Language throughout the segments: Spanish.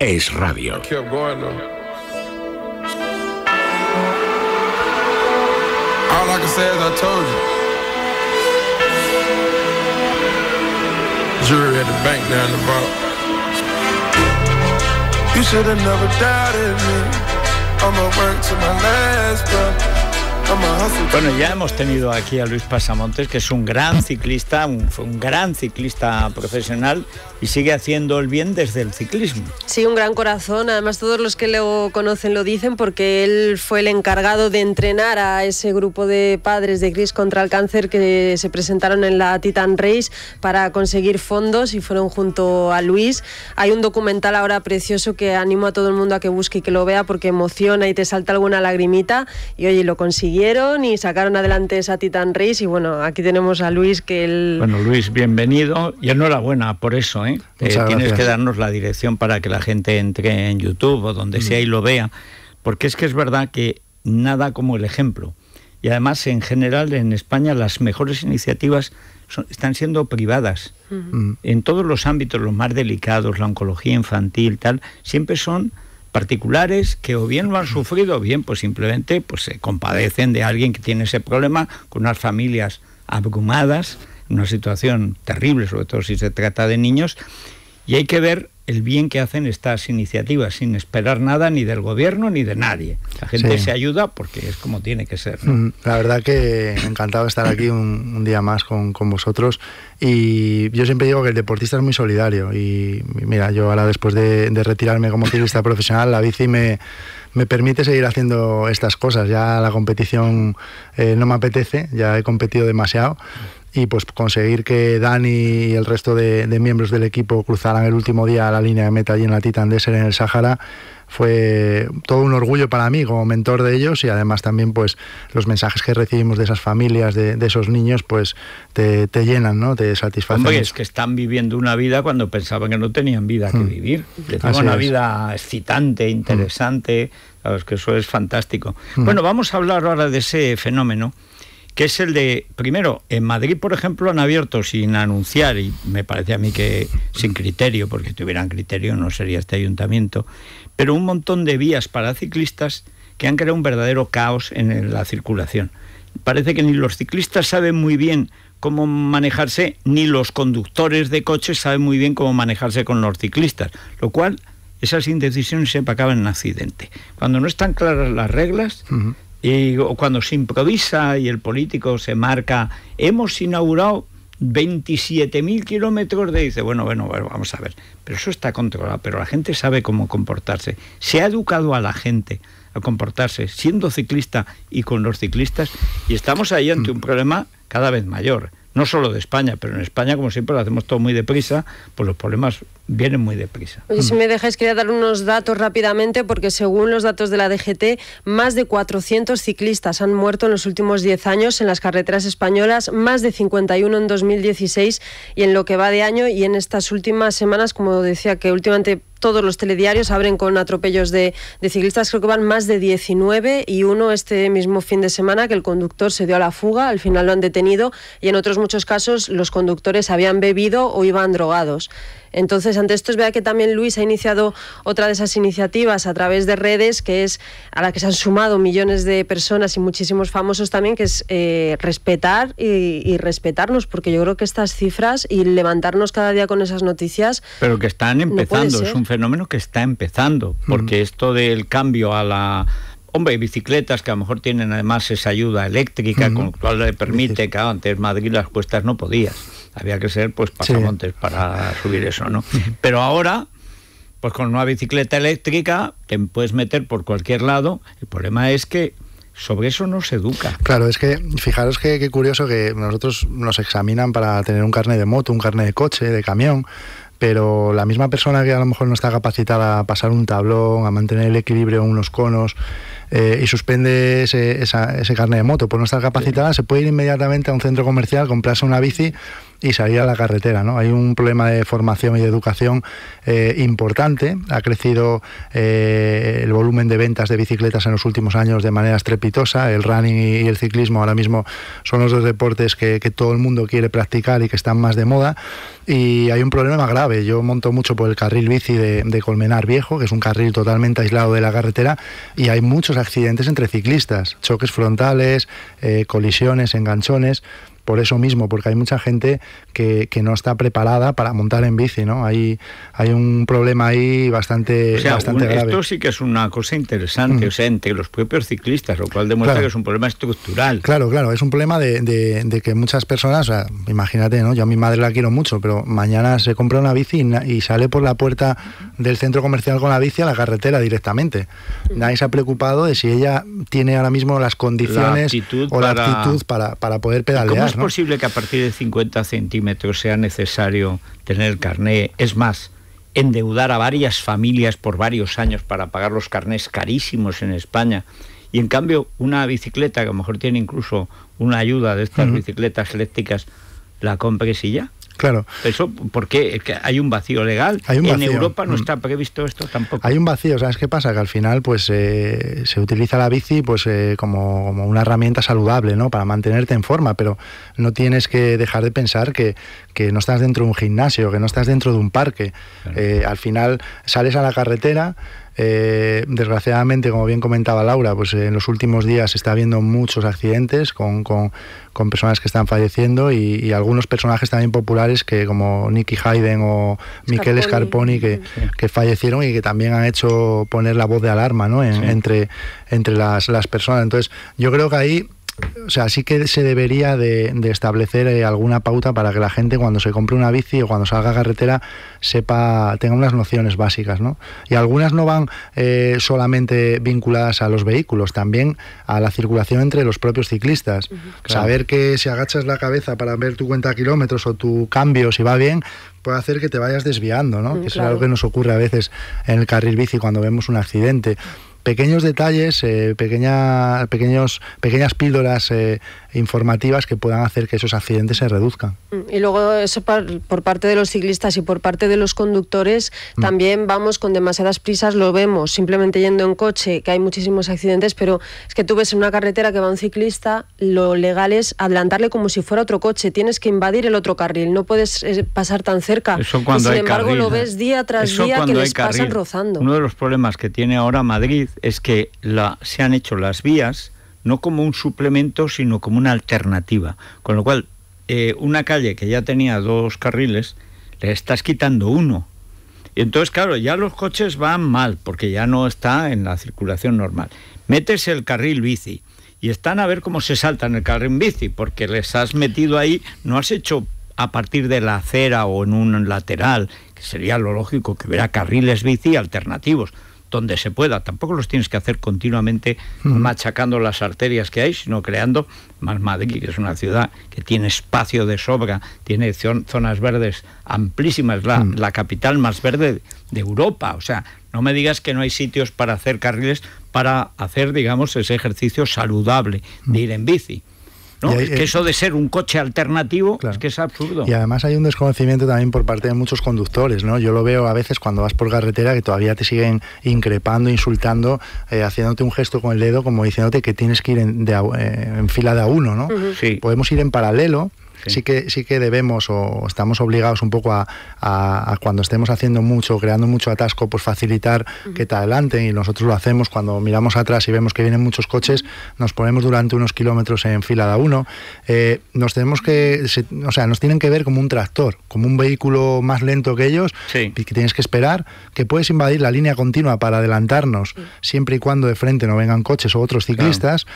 es radio. All I can say is I told you. Jury at the bank down the vault. You should have never doubted me. I'ma work to my last breath. Bueno, ya hemos tenido aquí a Luis Pasamontes, que es un gran ciclista, un, gran ciclista profesional y sigue haciendo el bien desde el ciclismo. Sí, un gran corazón. Además, todos los que lo conocen lo dicen porque él fue el encargado de entrenar a ese grupo de padres de Cris contra el cáncer que se presentaron en la Titan Race para conseguir fondos y fueron junto a Luis. Hay un documental ahora precioso que animo a todo el mundo a que busque y que lo vea porque emociona y te salta alguna lagrimita. Y oye, lo conseguí y sacaron adelante esa Titan Race. Y bueno, aquí tenemos a Luis que él. Bueno, Luis, bienvenido y enhorabuena por eso. ¿eh? eh tienes que darnos la dirección para que la gente entre en YouTube o donde sea y mm. lo vea, porque es que es verdad que nada como el ejemplo. Y además, en general, en España las mejores iniciativas están siendo privadas. Mm. En todos los ámbitos, los más delicados, la oncología infantil, tal, siempre son particulares que o bien lo han sufrido o bien pues simplemente pues se compadecen de alguien que tiene ese problema con unas familias abrumadas, una situación terrible, sobre todo si se trata de niños, y hay que ver el bien que hacen estas iniciativas, sin esperar nada ni del gobierno ni de nadie. La gente se ayuda porque es como tiene que ser. Mm, la verdad que encantado de estar aquí un, día más con, con, vosotros. Y yo siempre digo que el deportista es muy solidario. Y mira, yo ahora después de, retirarme como ciclista profesional, la bici me, me permite seguir haciendo estas cosas. Ya la competición eh, no me apetece, ya he competido demasiado y pues conseguir que Dani y el resto de, miembros del equipo cruzaran el último día la línea de meta allí en la Titan Desert en el Sahara fue todo un orgullo para mí como mentor de ellos y además también pues los mensajes que recibimos de esas familias, de, esos niños, pues te, llenan, ¿no? Te satisfacen. es que están viviendo una vida cuando pensaban que no tenían vida que mm. vivir. una vida excitante, mm. interesante, a los que eso es fantástico. Mm. Bueno, vamos a hablar ahora de ese fenómeno que es el de, primero, en Madrid, por ejemplo, han abierto sin anunciar, y me parece a mí que sin criterio, porque si tuvieran criterio no sería este ayuntamiento, pero un montón de vías para ciclistas que han creado un verdadero caos en la circulación. Parece que ni los ciclistas saben muy bien cómo manejarse, ni los conductores de coches saben muy bien cómo manejarse con los ciclistas, lo cual esas indecisiones siempre acaban en accidente. Cuando no están claras las reglas, y cuando se improvisa y el político se marca, hemos inaugurado 27.000 kilómetros de... Dice, bueno, bueno, vamos a ver, pero eso está controlado, pero la gente sabe cómo comportarse. Se ha educado a la gente a comportarse siendo ciclista y con los ciclistas y estamos ahí ante un mm. problema cada vez mayor no solo de España, pero en España, como siempre, lo hacemos todo muy deprisa, pues los problemas vienen muy deprisa. Y si mm. me dejáis, quería dar unos datos rápidamente, porque según los datos de la DGT, más de 400 ciclistas han muerto en los últimos 10 años en las carreteras españolas, más de 51 en 2016 y en lo que va de año y en estas últimas semanas, como decía, que últimamente todos los telediarios abren con atropellos de, ciclistas, creo que van más de 19 y uno este mismo fin de semana que el conductor se dio a la fuga, al final lo han detenido y en otros muchos casos los conductores habían bebido o iban drogados. Entonces, ante esto es verdad que también Luis ha iniciado otra de esas iniciativas a través de redes, que es a la que se han sumado millones de personas y muchísimos famosos también, que es eh, respetar y, respetarnos, porque yo creo que estas cifras y levantarnos cada día con esas noticias. Pero que están empezando, es un fenómeno que está empezando, porque mm. esto del cambio a la hombre, bicicletas que a lo mejor tienen además esa ayuda eléctrica, mm. con lo cual le permite, que antes Madrid las cuestas no podías había que ser pues pasamontes para subir eso, ¿no? Pero ahora, pues con una bicicleta eléctrica te puedes meter por cualquier lado. El problema es que sobre eso no se educa. Claro, es que fijaros que qué curioso que nosotros nos examinan para tener un carnet de moto, un carnet de coche, de camión pero la misma persona que a lo mejor no está capacitada a pasar un tablón, a mantener el equilibrio en unos conos eh, y suspende ese, ese carnet de moto por no estar capacitada, se puede ir inmediatamente a un centro comercial, comprarse una bici y salir a la carretera. ¿no? Hay un problema de formación y de educación eh, importante. Ha crecido eh, el volumen de ventas de bicicletas en los últimos años de manera estrepitosa. El running y el ciclismo ahora mismo son los dos deportes que, todo el mundo quiere practicar y que están más de moda. Y hay un problema grave. Yo monto mucho por el carril bici de, Colmenar Viejo, que es un carril totalmente aislado de la carretera, y hay muchos accidentes entre ciclistas, choques frontales, eh, colisiones, enganchones por eso mismo, porque hay mucha gente que, no está preparada para montar en bici, ¿no? Hay, hay un problema ahí bastante, bastante grave. Esto sí que es una cosa interesante, mm. o sea, entre los propios ciclistas, lo cual demuestra que es un problema estructural. Claro, claro, es un problema de, que muchas personas, imagínate, ¿no? Yo a mi madre la quiero mucho, pero mañana se compra una bici y, sale por la puerta del centro comercial con la bici a la carretera directamente. Nadie se ha preocupado de si ella tiene ahora mismo las condiciones o la actitud para, poder pedalear. ¿Es posible que a partir de 50 centímetros sea necesario tener carné? Es más, endeudar a varias familias por varios años para pagar los carnés carísimos en España. Y en cambio, una bicicleta que a lo mejor tiene incluso una ayuda de estas bicicletas eléctricas, la compres y ya. Claro. Eso porque hay un vacío legal. Hay En Europa no mm. está previsto esto tampoco. Hay un vacío, ¿sabes qué pasa? Que al final pues eh, se utiliza la bici pues eh, como, una herramienta saludable, ¿no? Para mantenerte en forma, pero no tienes que dejar de pensar que, no estás dentro de un gimnasio, que no estás dentro de un parque. Eh, al final sales a la carretera eh, desgraciadamente, como bien comentaba Laura, pues eh, en los últimos días se está viendo muchos accidentes con, personas que están falleciendo y, algunos personajes también populares que como Nicky Hayden o Miquel Scarponi que, que, fallecieron y que también han hecho poner la voz de alarma ¿no? entre, entre las, las personas. Entonces, yo creo que ahí o sea, sí que se debería de, establecer eh, alguna pauta para que la gente cuando se compre una bici o cuando salga a carretera sepa, tenga unas nociones básicas, ¿no? Y algunas no van eh, solamente vinculadas a los vehículos, también a la circulación entre los propios ciclistas. Saber que si agachas la cabeza para ver tu cuenta de kilómetros o tu cambio, si va bien, puede hacer que te vayas desviando, ¿no? que es algo que nos ocurre a veces en el carril bici cuando vemos un accidente pequeños detalles, eh, pequeños, pequeñas píldoras eh, informativas que puedan hacer que esos accidentes se reduzcan. Mm, y luego eso por, parte de los ciclistas y por parte de los conductores mm. también vamos con demasiadas prisas, lo vemos, simplemente yendo en coche, que hay muchísimos accidentes, pero es que tú ves en una carretera que va un ciclista, lo legal es adelantarle como si fuera otro coche, tienes que invadir el otro carril, no puedes eh, pasar tan cerca. Eso sin embargo lo ves ¿eh? día tras día que les pasan rozando. Uno de los problemas que tiene ahora Madrid es que la, se han hecho las vías no como un suplemento, sino como una alternativa. Con lo cual, eh, una calle que ya tenía dos carriles, le estás quitando uno. Y entonces, claro, ya los coches van mal, porque ya no está en la circulación normal. Metes el carril bici y están a ver cómo se saltan el carril bici, porque les has metido ahí, no has hecho a partir de la acera o en un lateral, que sería lo lógico que hubiera carriles bici alternativos donde se pueda. Tampoco los tienes que hacer continuamente machacando las arterias que hay, sino creando más Madrid, que es una ciudad que tiene espacio de sobra, tiene zonas verdes amplísimas, la, la capital más verde de Europa. O sea, no me digas que no hay sitios para hacer carriles para hacer, digamos, ese ejercicio saludable de ir en bici eso de ser un coche alternativo es que es absurdo. Y además hay un desconocimiento también por parte de muchos conductores, ¿no? Yo lo veo a veces cuando vas por carretera que todavía te siguen increpando, insultando, eh, haciéndote un gesto con el dedo como diciéndote que tienes que ir en, eh, fila de a uno, ¿no? Podemos ir en paralelo, sí. que, sí que debemos o estamos obligados un poco a, cuando estemos haciendo mucho, creando mucho atasco, pues facilitar que te adelanten y nosotros lo hacemos cuando miramos atrás y vemos que vienen muchos coches, nos ponemos durante unos kilómetros en fila de uno. Eh, nos tenemos que, o sea, nos tienen que ver como un tractor, como un vehículo más lento que ellos y que tienes que esperar, que puedes invadir la línea continua para adelantarnos, siempre y cuando de frente no vengan coches o otros ciclistas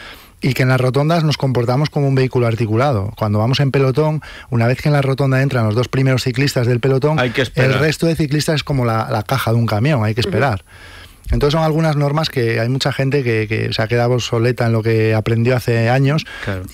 y que en las rotondas nos comportamos como un vehículo articulado. Cuando vamos en pelotón, una vez que en la rotonda entran los dos primeros ciclistas del pelotón, el resto de ciclistas es como la, caja de un camión, hay que esperar. Entonces son algunas normas que hay mucha gente que, se ha quedado obsoleta en lo que aprendió hace años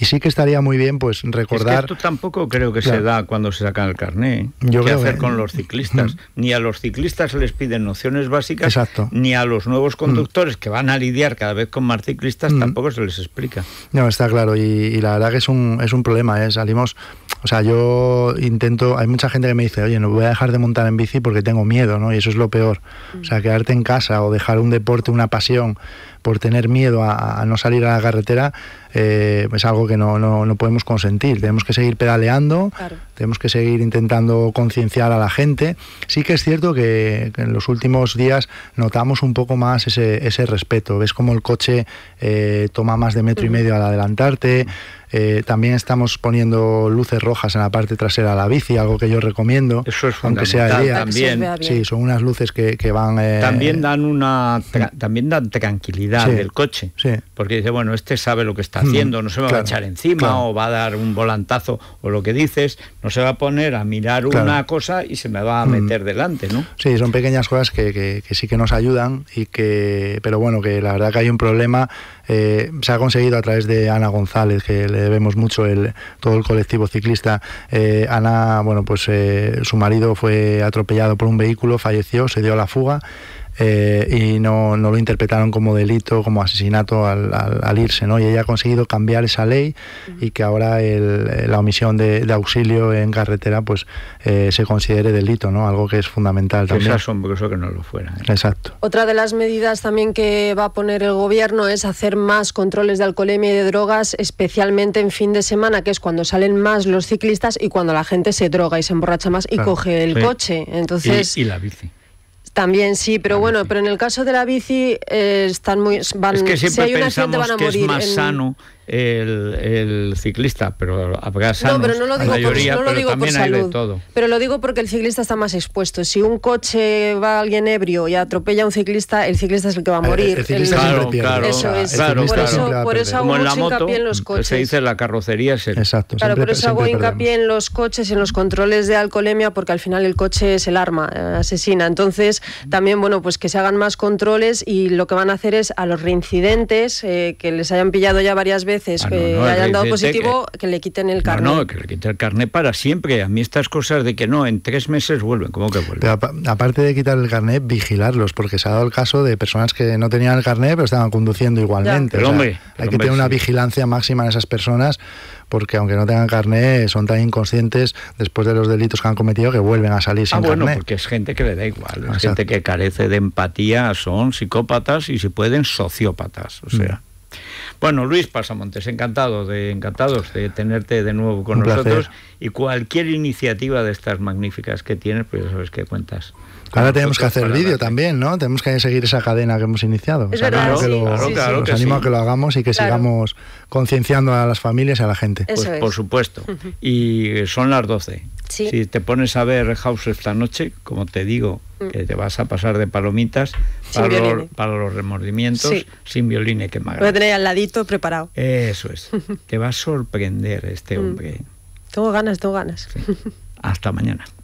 y sí que estaría muy bien pues recordar... Es que esto tampoco creo que se da cuando se saca el carné. Yo ¿Qué hacer con los ciclistas? ni a los ciclistas les piden nociones básicas, ni a los nuevos mm. conductores que van a lidiar cada vez con más ciclistas mm. tampoco se les explica. No, está claro y, la verdad que es un, es un problema. ¿eh? Salimos... O sea, yo intento, hay mucha gente que me dice, oye, no voy a dejar de montar en bici porque tengo miedo, ¿no? Y eso es lo peor. O sea, quedarte en casa o dejar un deporte, una pasión por tener miedo a, no salir a la carretera, eh, es algo que no, podemos consentir. Tenemos que seguir pedaleando, tenemos que seguir intentando concienciar a la gente. Sí que es cierto que, en los últimos días notamos un poco más ese, respeto. Ves como el coche eh, toma más de metro y medio al adelantarte. Eh, también estamos poniendo luces rojas en la parte trasera de la bici, algo que yo recomiendo, Eso es aunque sea día. También. Sí, son unas luces que, van... también dan una... también dan tranquilidad del coche. Porque dice, bueno, este sabe lo que está hmm, haciendo, no se va a echar encima o va a dar un volantazo o lo que dices, no se va a poner a mirar una cosa y se me va a meter hmm. delante, ¿no? Sí, son pequeñas cosas que, sí que nos ayudan y que, pero bueno, que la verdad que hay un problema, eh, se ha conseguido a través de Ana González, que le debemos mucho el, todo el colectivo ciclista. Eh, Ana, bueno, pues eh, su marido fue atropellado por un vehículo, falleció, se dio la fuga. Eh, y no, no, lo interpretaron como delito, como asesinato al, irse, ¿no? Y ella ha conseguido cambiar esa ley y que ahora la omisión de, auxilio en carretera pues eh, se considere delito, ¿no? Algo que es fundamental que también. Es asombroso que no lo fuera. ¿eh? Exacto. Otra de las medidas también que va a poner el gobierno es hacer más controles de alcoholemia y de drogas, especialmente en fin de semana, que es cuando salen más los ciclistas y cuando la gente se droga y se emborracha más y coge el coche. Entonces, y, y la bici. También sí, pero bueno, pero en el caso de la bici eh, están muy van, si hay un accidente, van a morir es más sano el, ciclista, pero no, pero no lo digo por, salud, todo. Pero lo digo porque el ciclista está más expuesto. Si un coche va a alguien ebrio y atropella a un ciclista, el ciclista es el que va a morir. claro, claro, Claro, por, eso, hago hincapié en los coches. Se dice la carrocería es el... Exacto. por eso hago hincapié en los coches, en los controles de alcoholemia, porque al final el coche es el arma eh, asesina. Entonces, también, bueno, pues que se hagan más controles y lo que van a hacer es a los reincidentes eh, que les hayan pillado ya varias veces Ah, que hayan dado positivo, que, le quiten el carnet. No, que le quiten el carnet para siempre. A mí estas cosas de que no, en tres meses vuelven, ¿cómo que vuelven? aparte de quitar el carnet, vigilarlos, porque se ha dado el caso de personas que no tenían el carnet, pero estaban conduciendo igualmente. hay que tener una vigilancia máxima en esas personas porque aunque no tengan carnet, son tan inconscientes después de los delitos que han cometido que vuelven a salir ah, sin ah, bueno, porque es gente que le da igual, es gente que carece de empatía, son psicópatas y si pueden sociópatas, o sea. Bueno, Luis Pasamontes, encantado de, encantados de tenerte de nuevo con nosotros y cualquier iniciativa de estas magníficas que tienes, pues ya sabes que cuentas Ahora tenemos que hacer vídeo también, ¿no? Tenemos que seguir esa cadena que hemos iniciado. os animo a que lo hagamos y que sigamos concienciando a las familias y a la gente. Pues, por supuesto. Y son las 12. Si te pones a ver House esta noche, como te digo, mm. te vas a pasar de palomitas para, los, remordimientos sin violín que me Lo Voy al ladito preparado. Eso es. te va a sorprender este mm. hombre. Tengo ganas, tengo ganas. Hasta mañana.